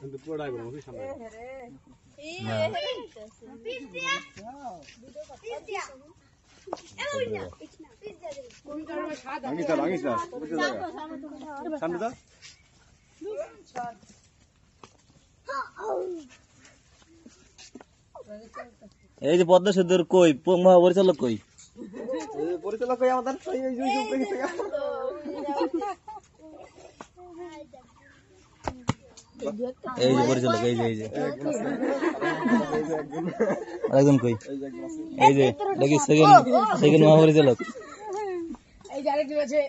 কিন্তু পোড়াই বড় কি সামনে এই পিস দিয়া পিস দিয়া সামনে দাও এই যে পদ্মা সেতুর কই পরিচালক কই পরিচালক কই আমাদের এই যে পরিচালক এই যে এই যে আরেকজন কই এই যে দেখি সেকেন্ড সেকেন্ড মহাপরিচালক এই যে আরেকজন আছে